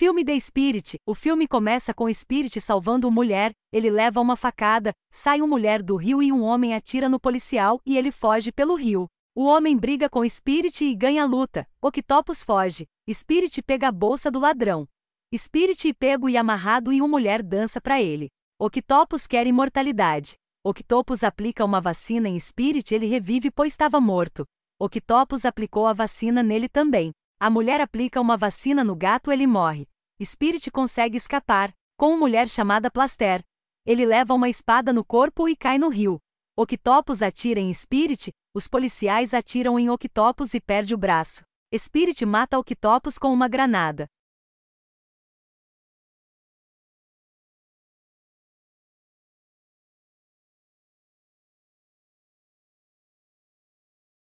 Filme The Spirit. O filme começa com Spirit salvando uma mulher, ele leva uma facada, sai uma mulher do rio e um homem atira no policial e ele foge pelo rio. O homem briga com Spirit e ganha a luta. Octopus foge. Spirit pega a bolsa do ladrão. Spirit é pego e amarrado e uma mulher dança para ele. Octopus quer imortalidade. Octopus aplica uma vacina em Spirit ele revive pois estava morto. Octopus aplicou a vacina nele também. A mulher aplica uma vacina no gato, ele morre. Spirit consegue escapar, com uma mulher chamada Plaster. Ele leva uma espada no corpo e cai no rio. Octopus atira em Spirit, os policiais atiram em Octopus e perde o braço. Spirit mata Octopus com uma granada.